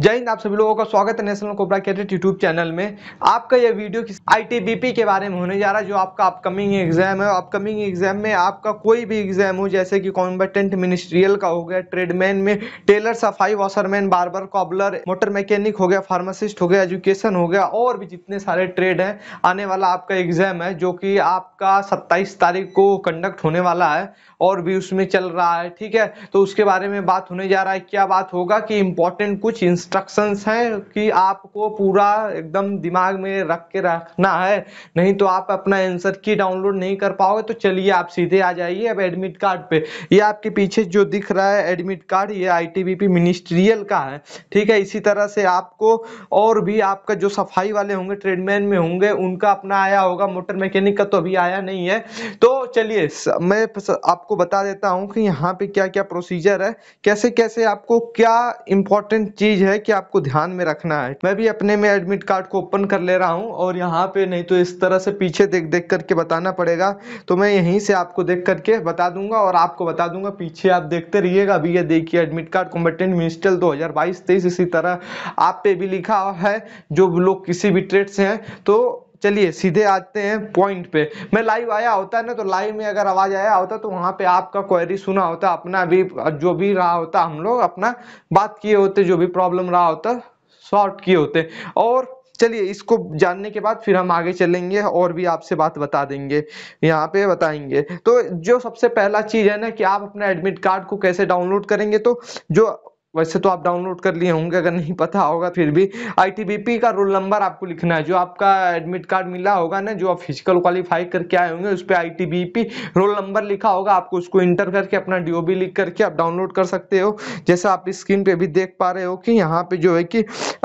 जय हिंद आप सभी लोगों का स्वागत है national cobra cadet YouTube channel में आपका यह वीडियो किस आईटीबीपी के बारे में होने जा रहा है जो आपका अपकमिंग एग्जाम है अपकमिंग एग्जाम में आपका कोई भी एग्जाम हो जैसे कि कॉम्बटेंट मिनिस्ट्रियल का हो गया ट्रेडमैन में टेलर सफाई washerman barber cobbler motor mechanic हो गया फार्मासिस्ट हो गया एजुकेशन हो गया और भी जितने सारे ट्रेड हैं आने वाला आपका एग्जाम है जो कि आपका सत्ताईस तारीख को कंडक्ट होने वाला है और भी उसमें चल रहा है ठीक है तो उसके बारे में बात होने जा रहा है क्या बात होगा कि इम्पोर्टेंट कुछ इंस्ट्रक्शंस हैं कि आपको पूरा एकदम दिमाग में रख के रखना है नहीं तो आप अपना आंसर की डाउनलोड नहीं कर पाओगे तो चलिए आप सीधे आ जाइए अब एडमिट कार्ड पे ये आपके पीछे जो दिख रहा है एडमिट कार्ड ये आईटीबीपी मिनिस्ट्रियल का है ठीक है इसी तरह से आपको और भी आपका जो सफाई वाले होंगे ट्रेडमैन में होंगे उनका अपना आया होगा मोटर मैकेनिक का तो अभी आया नहीं है तो चलिए मैं आपको बता देता हूँ कि यहाँ पे क्या क्या प्रोसीजर है कैसे कैसे आपको क्या इंपॉर्टेंट चीज है है कि आपको ध्यान में रखना है मैं भी अपने में एडमिट कार्ड को ओपन कर ले रहा हूँ और यहाँ पे नहीं तो इस तरह से पीछे देख देख करके बताना पड़ेगा तो मैं यहीं से आपको देख करके बता दूंगा और आपको बता दूंगा पीछे आप देखते रहिएगा अभी ये देखिए एडमिट कार्ड कॉम्बेटेंट मिनिस्टर दो हज़ार इसी तरह आप पे भी लिखा है जो लोग किसी भी ट्रेड से हैं तो चलिए सीधे आते हैं पॉइंट पे मैं लाइव आया होता है ना तो लाइव में अगर आवाज आया होता तो वहां पे आपका क्वेरी सुना होता अपना भी जो भी रहा होता हम लोग अपना बात किए होते जो भी प्रॉब्लम रहा होता सॉर्ट किए होते और चलिए इसको जानने के बाद फिर हम आगे चलेंगे और भी आपसे बात बता देंगे यहाँ पे बताएंगे तो जो सबसे पहला चीज़ है ना कि आप अपना एडमिट कार्ड को कैसे डाउनलोड करेंगे तो जो वैसे तो आप डाउनलोड कर लिए होंगे अगर नहीं पता होगा फिर भी आई का रोल नंबर आपको लिखना है जो आपका एडमिट कार्ड मिला होगा ना जो आप फिजिकल क्वालिफाई करके आए होंगे उस पर आई रोल नंबर लिखा होगा आपको उसको इंटर करके अपना डी लिख करके आप डाउनलोड कर सकते हो जैसे आप स्क्रीन पे भी देख पा रहे हो कि यहाँ पे जो है कि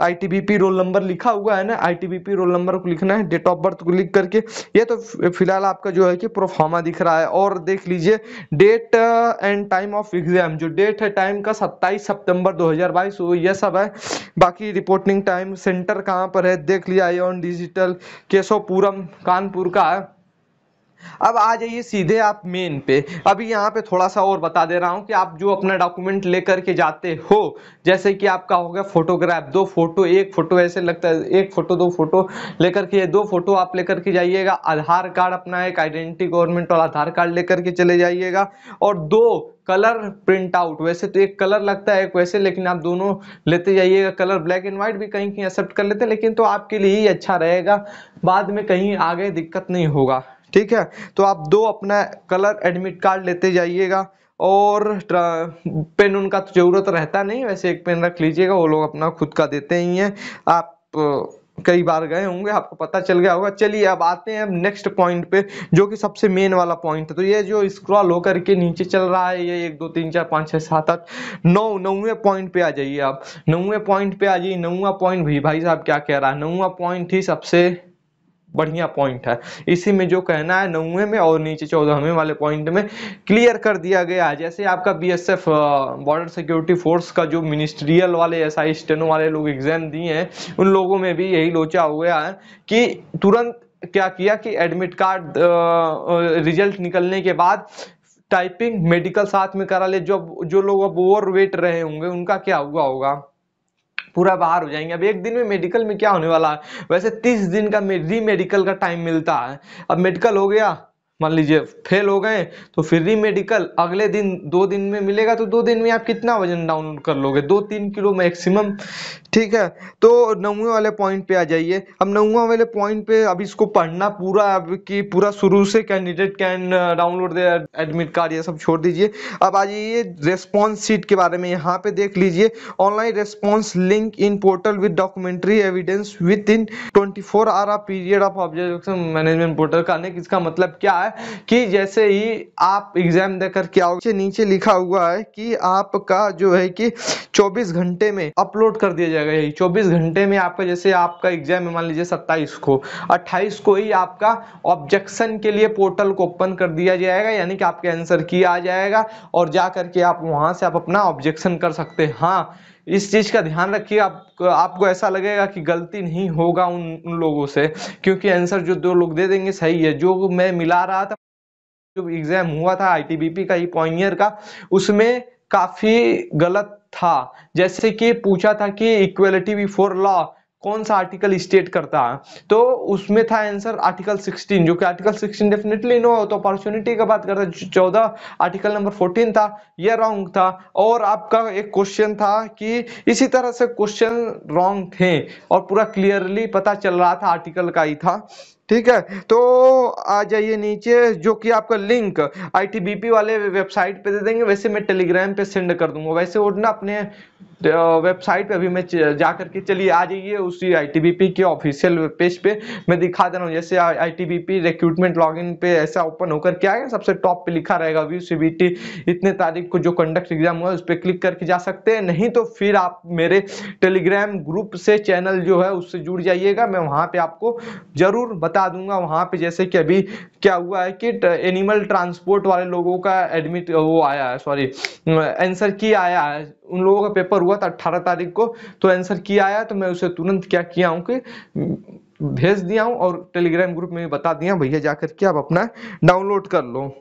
आई रोल नंबर लिखा हुआ है ना आई रोल नंबर को लिखना है डेट ऑफ बर्थ को लिख करके ये तो फिलहाल आपका जो है कि प्रोफार्मा दिख रहा है और देख लीजिए date and time of exam जो डेट है टाइम का सत्ताईस सितंबर नवंबर 2022 तो ये सब है बाकी रिपोर्टिंग टाइम सेंटर कहाँ पर है देख लिया ऑन डिजिटल केशवपुरम कानपुर का है अब आ जाइए सीधे आप मेन पे अभी यहाँ पे थोड़ा सा और बता दे रहा हूँ कि आप जो अपना डॉक्यूमेंट लेकर के जाते हो जैसे कि आपका हो गया फोटोग्राफ दो फोटो एक फोटो ऐसे लगता है एक फोटो दो फोटो लेकर के दो फोटो आप लेकर के जाइएगा आधार कार्ड अपना एक आइडेंटिटी गवर्नमेंट और आधार कार्ड लेकर के चले जाइएगा और दो कलर प्रिंट आउट वैसे तो एक कलर लगता है एक वैसे लेकिन आप दोनों लेते जाइएगा कलर ब्लैक एंड व्हाइट भी कहीं कहीं एक्सेप्ट कर लेते हैं लेकिन तो आपके लिए ही अच्छा रहेगा बाद में कहीं आगे दिक्कत नहीं होगा ठीक है तो आप दो अपना कलर एडमिट कार्ड लेते जाइएगा और पेन उनका तो ज़रूरत रहता नहीं वैसे एक पेन रख लीजिएगा वो लोग अपना खुद का देते ही हैं आप कई बार गए होंगे आपको पता चल गया होगा चलिए अब आते हैं अब नेक्स्ट पॉइंट पे जो कि सबसे मेन वाला पॉइंट है तो ये जो स्क्रॉल होकर के नीचे चल रहा है ये एक दो तीन चार पाँच छः सात आठ नौ नौवे पॉइंट पे आ जाइए आप नौवे पॉइंट पे आ जाइए नौवा पॉइंट भी भाई साहब क्या कह रहा है नौवा पॉइंट ही सबसे बढ़िया पॉइंट है इसी में जो कहना है नौवे में और नीचे चौदहवें वाले पॉइंट में क्लियर कर दिया गया है जैसे आपका बीएसएफ बॉर्डर सिक्योरिटी फोर्स का जो मिनिस्ट्रियल वाले एस आई स्टेनो वाले लोग एग्जाम दिए हैं उन लोगों में भी यही लोचा हो गया है कि तुरंत क्या किया कि एडमिट कार्ड रिजल्ट निकलने के बाद टाइपिंग मेडिकल साथ में करा ले जो जो लोग अब ओवर वेट रहे होंगे उनका क्या हुआ होगा पूरा बाहर हो जाएंगे अब एक दिन में मेडिकल में क्या होने वाला है वैसे तीस दिन का री मेडिकल का टाइम मिलता है अब मेडिकल हो गया मान लीजिए फेल हो गए तो फिर मेडिकल अगले दिन दो दिन में मिलेगा तो दो दिन में आप कितना वजन डाउन कर लोगे दो तीन किलो मैक्सिमम ठीक है तो नौवे वाले पॉइंट पे आ जाइए अब नौवा वाले पॉइंट पे अब इसको पढ़ना पूरा कि पूरा शुरू से candidate can download the admit card ये सब छोड़ दीजिए अब आ जाइए रेस्पॉन्स सीट के बारे में यहाँ पे देख लीजिए online response link in portal with documentary evidence within twenty four hour period of observation management portal का इसका मतलब क्या है कि जैसे ही आप एग्जाम देकर के आओगे नीचे लिखा हुआ है कि आपका जो है कि 24 घंटे में अपलोड कर दिया जाएगा यही 24 घंटे में आपका जैसे आपका एग्जाम मान लीजिए 27 को 28 को ही आपका ऑब्जेक्शन के लिए पोर्टल को ओपन कर दिया जाएगा यानी कि आपके आंसर की आ जाएगा और जा करके आप वहां से आप अपना ऑब्जेक्शन कर सकते हैं हाँ इस चीज़ का ध्यान रखिए आप आपको ऐसा लगेगा कि गलती नहीं होगा उन उन लोगों से क्योंकि आंसर जो दो लोग दे देंगे सही है जो मैं मिला रहा था जो एग्ज़ाम हुआ था आईटीबीपी का ही पॉइंट का उसमें काफ़ी गलत था जैसे कि पूछा था कि इक्वलिटी बिफोर लॉ कौन सा आर्टिकल स्टेट करता है तो उसमें था आंसर आर्टिकल 16 जो कि आर्टिकल 16 डेफिनेटली नो तो अपॉर्चुनिटी का बात करते चौदह आर्टिकल नंबर 14 था ये रॉन्ग था और आपका एक क्वेश्चन था कि इसी तरह से क्वेश्चन रॉन्ग थे और पूरा क्लियरली पता चल रहा था आर्टिकल का ही था ठीक है तो आ जाइए नीचे जो कि आपका लिंक आईटीबीपी वाले वेबसाइट पे दे देंगे वैसे मैं टेलीग्राम पे सेंड कर दूंगा वैसे वो ना अपने वेबसाइट पे अभी मैं जा करके चलिए आ जाइए उसी आईटीबीपी के ऑफिशियल पेज पे मैं दिखा दे रहा हूँ जैसे आईटीबीपी रिक्रूटमेंट लॉगिन पे ऐसा ओपन होकर के आएगा सबसे टॉप पे लिखा रहेगा व्यू टी इतने तारीख को जो कंडक्ट एग्जाम हुआ उस पर क्लिक करके जा सकते हैं नहीं तो फिर आप मेरे टेलीग्राम ग्रुप से चैनल जो है उससे जुड़ जाइएगा मैं वहाँ पर आपको जरूर बता बता दूंगा वहां पे जैसे कि अभी क्या हुआ है कि एनिमल ट्रांसपोर्ट वाले लोगों का एडमिट वो आया है सॉरी आंसर की आया है उन लोगों का पेपर हुआ था अट्ठारह तारीख को तो आंसर की आया तो मैं उसे तुरंत क्या किया हूँ कि भेज दिया हूँ और टेलीग्राम ग्रुप में बता दिया भैया जा करके आप अपना डाउनलोड कर लो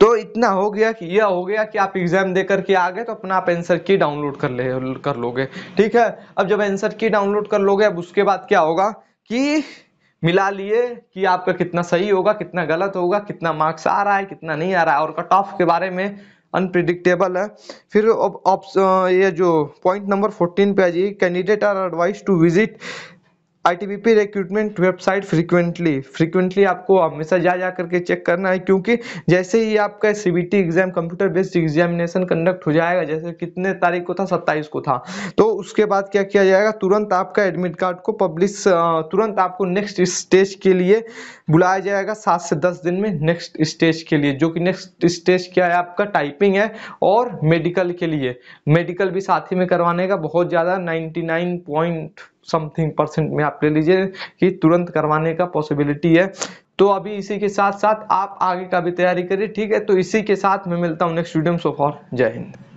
तो इतना हो गया कि यह हो गया कि आप एग्जाम दे करके आ गए तो अपना आप एंसर की डाउनलोड कर ले कर लोगे ठीक है अब जब एंसर की डाउनलोड कर लोगे अब उसके बाद क्या होगा कि मिला लिए कि आपका कितना सही होगा कितना गलत होगा कितना मार्क्स आ रहा है कितना नहीं आ रहा है और कट ऑफ के बारे में अनप्रिडिक्टेबल है फिर ये जो पॉइंट नंबर फोर्टीन पे आ जाइए candidate are advise to visit ITBP recruitment website frequently frequently आपको हमेशा जा जा करके चेक करना है क्योंकि जैसे ही आपका CBT exam computer based examination conduct हो जाएगा जैसे कितने तारीख को था सत्ताईस को था तो उसके बाद क्या किया जाएगा तुरंत आपका एडमिट कार्ड को पब्लिश तुरंत आपको नेक्स्ट स्टेज के लिए बुलाया जाएगा सात से दस दिन में नेक्स्ट स्टेज के लिए जो कि नेक्स्ट स्टेज क्या है आपका टाइपिंग है और मेडिकल के लिए मेडिकल भी साथ ही में करवाने का बहुत ज़्यादा ninety nine point something percent में आप ले लीजिए कि तुरंत करवाने का पॉसिबिलिटी है तो अभी इसी के साथ साथ आप आगे का भी तैयारी करिए ठीक है तो इसी के साथ मैं मिलता हूँ नेक्स्ट वीडियो में सो फॉर जय हिंद